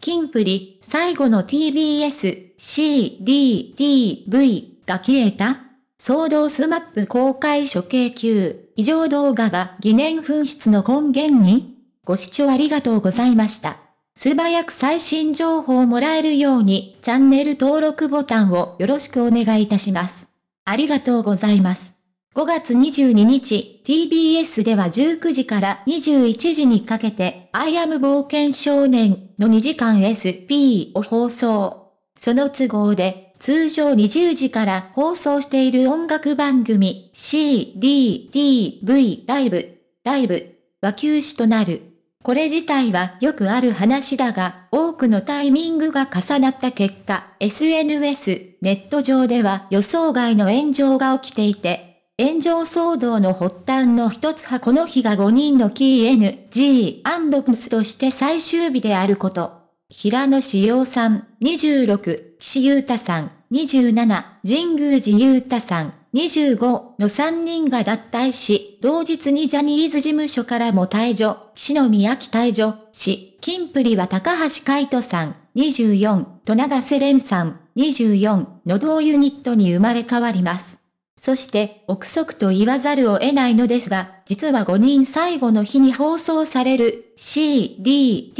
キンプリ、最後の TBS、CDTV が消えた騒動スマップ公開処刑級、異常動画が疑念紛失の根源にご視聴ありがとうございました。素早く最新情報をもらえるように、チャンネル登録ボタンをよろしくお願いいたします。ありがとうございます。5月22日、TBS では19時から21時にかけて、アイアム冒険少年の2時間 SP を放送。その都合で、通常20時から放送している音楽番組 CDDV ライブ、ライブは休止となる。これ自体はよくある話だが、多くのタイミングが重なった結果、SNS、ネット上では予想外の炎上が起きていて、炎上騒動の発端の一つはこの日が5人のキー n g プスとして最終日であること。平野志陽さん、26、岸優太さん、27、神宮寺優太さん、25の3人が脱退し、同日にジャニーズ事務所からも退場、岸野宮城退場し、金プリは高橋海人さん、24と長瀬廉さん、24の同ユニットに生まれ変わります。そして憶測と言わざるを得ないのですが、実は5人最後の日に放送される CDDV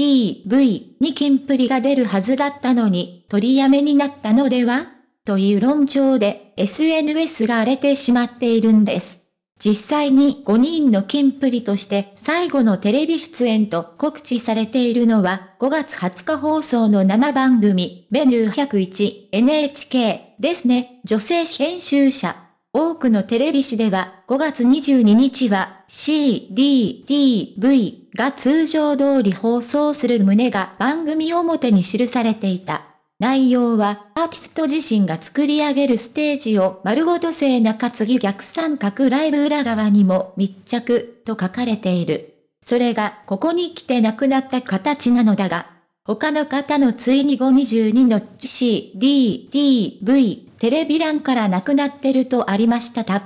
にキンプリが出るはずだったのに取りやめになったのではという論調で SNS が荒れてしまっているんです。実際に5人のキンプリとして最後のテレビ出演と告知されているのは5月20日放送の生番組メニュー101 NHK ですね。女性編集者多くのテレビ誌では、5月22日は CDTV が通常通り放送する旨が番組表に記されていた。内容は、アーティスト自身が作り上げるステージを丸ごと性中継ぎ逆三角ライブ裏側にも密着と書かれている。それがここに来てなくなった形なのだが、他の方のついに522の CDTV テレビ欄からなくなってるとありましたた。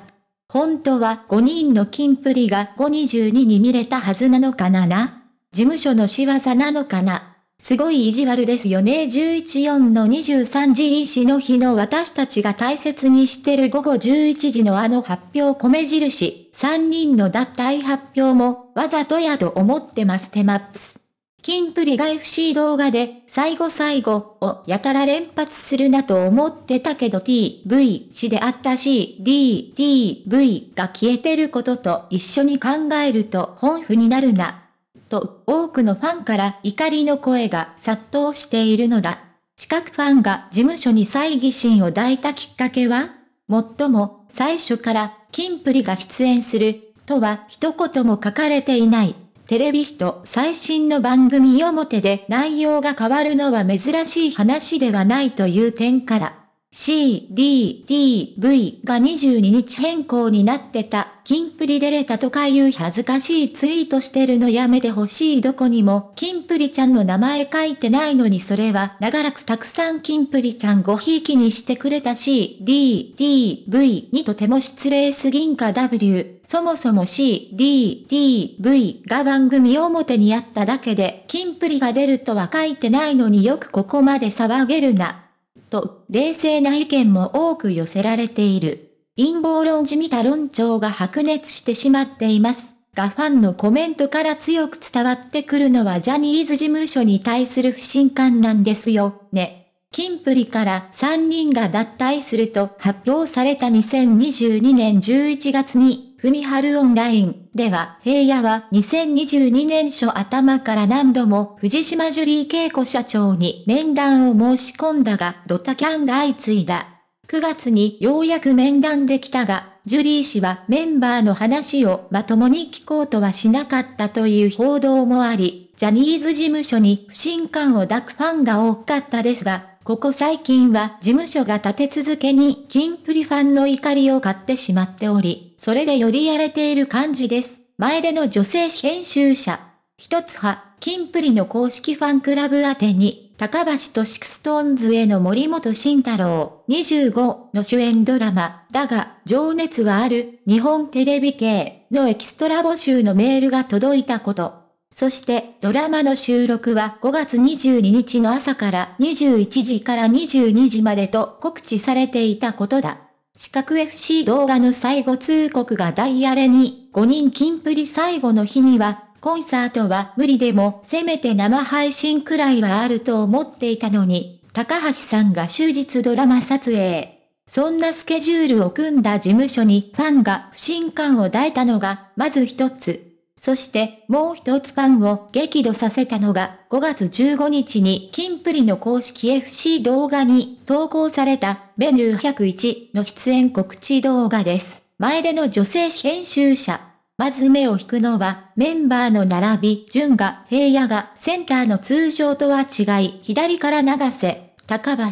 本当は5人の金プリが522に見れたはずなのかなな事務所の仕業なのかなすごい意地悪ですよね。114の23時医師の日の私たちが大切にしてる午後11時のあの発表米印、3人の脱退発表もわざとやと思ってますてまっす。キンプリが FC 動画で、最後最後をやたら連発するなと思ってたけど TV 氏であった CDTV が消えてることと一緒に考えると本譜になるな。と、多くのファンから怒りの声が殺到しているのだ。四角ファンが事務所に猜疑心を抱いたきっかけはもっとも、最初から、キンプリが出演する、とは一言も書かれていない。テレビ史と最新の番組表で内容が変わるのは珍しい話ではないという点から、CDDV が22日変更になってた、金プリ出れたとかいう恥ずかしいツイートしてるのやめてほしいどこにも、金プリちゃんの名前書いてないのにそれは、長らくたくさん金プリちゃんごひいきにしてくれた CDDV にとても失礼すぎんか W。そもそも CDDV が番組表にあっただけで、金プリが出るとは書いてないのによくここまで騒げるな。と、冷静な意見も多く寄せられている。陰謀論じみた論調が白熱してしまっています。がファンのコメントから強く伝わってくるのはジャニーズ事務所に対する不信感なんですよね。キンプリから3人が脱退すると発表された2022年11月に、ふみはるオンラインでは、平野は2022年初頭から何度も藤島ジュリー恵子社長に面談を申し込んだが、ドタキャンが相次いだ。9月にようやく面談できたが、ジュリー氏はメンバーの話をまともに聞こうとはしなかったという報道もあり、ジャニーズ事務所に不信感を抱くファンが多かったですが、ここ最近は事務所が立て続けにキンプリファンの怒りを買ってしまっており、それでよりやれている感じです。前での女性編集者。一つ派、金プリの公式ファンクラブ宛てに、高橋とシクストーンズへの森本慎太郎25の主演ドラマ、だが、情熱はある、日本テレビ系のエキストラ募集のメールが届いたこと。そして、ドラマの収録は5月22日の朝から21時から22時までと告知されていたことだ。四角 FC 動画の最後通告がダイヤレに、5人金プリ最後の日には、コンサートは無理でも、せめて生配信くらいはあると思っていたのに、高橋さんが終日ドラマ撮影。そんなスケジュールを組んだ事務所にファンが不信感を抱いたのが、まず一つ。そしてもう一つファンを激怒させたのが5月15日にキンプリの公式 FC 動画に投稿されたメニュー101の出演告知動画です。前での女性編集者。まず目を引くのは、メンバーの並び、順が、平野が、センターの通常とは違い、左から長瀬、高橋、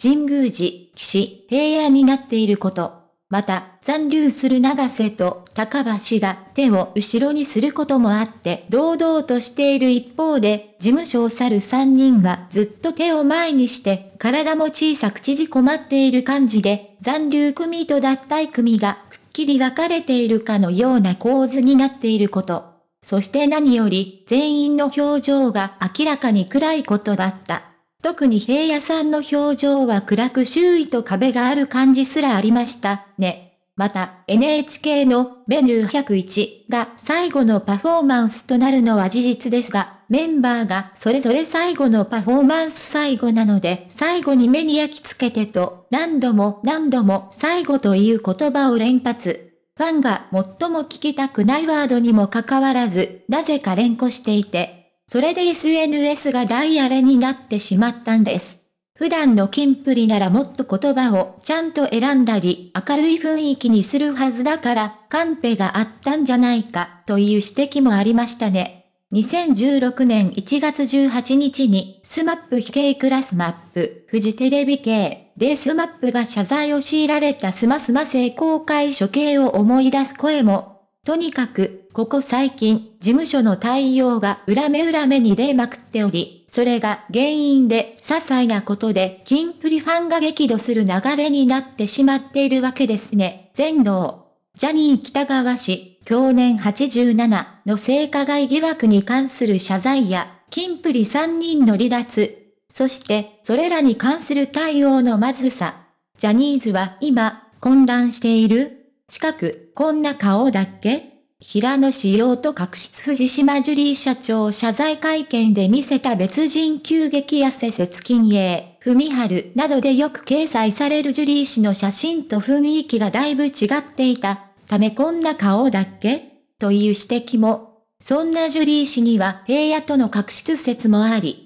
神宮寺、岸、平野になっていること。また、残留する長瀬と高橋が手を後ろにすることもあって堂々としている一方で、事務所を去る3人はずっと手を前にして体も小さく縮こまっている感じで、残留組と脱退組がくっきり分かれているかのような構図になっていること。そして何より全員の表情が明らかに暗いことだった。特に平野さんの表情は暗く周囲と壁がある感じすらありましたね。また NHK のメニュー101が最後のパフォーマンスとなるのは事実ですが、メンバーがそれぞれ最後のパフォーマンス最後なので最後に目に焼き付けてと何度も何度も最後という言葉を連発。ファンが最も聞きたくないワードにもかかわらず、なぜか連呼していて、それで SNS が大荒れになってしまったんです。普段のキンプリならもっと言葉をちゃんと選んだり、明るい雰囲気にするはずだから、カンペがあったんじゃないか、という指摘もありましたね。2016年1月18日に、スマップ非系クラスマップ、フジテレビ系、でスマップが謝罪を強いられたスマスマ性公開処刑を思い出す声もとにかく、ここ最近、事務所の対応が裏目裏目に出まくっており、それが原因で、些細なことで、キンプリファンが激怒する流れになってしまっているわけですね。全能。ジャニー北川氏、去年87の性加害疑惑に関する謝罪や、キンプリ3人の離脱。そして、それらに関する対応のまずさ。ジャニーズは今、混乱している近く、こんな顔だっけ平野紫耀と確執藤島ジュリー社長謝罪会見で見せた別人急激痩せ節金営、文春などでよく掲載されるジュリー氏の写真と雰囲気がだいぶ違っていた、ためこんな顔だっけという指摘も。そんなジュリー氏には平野との確執説もあり、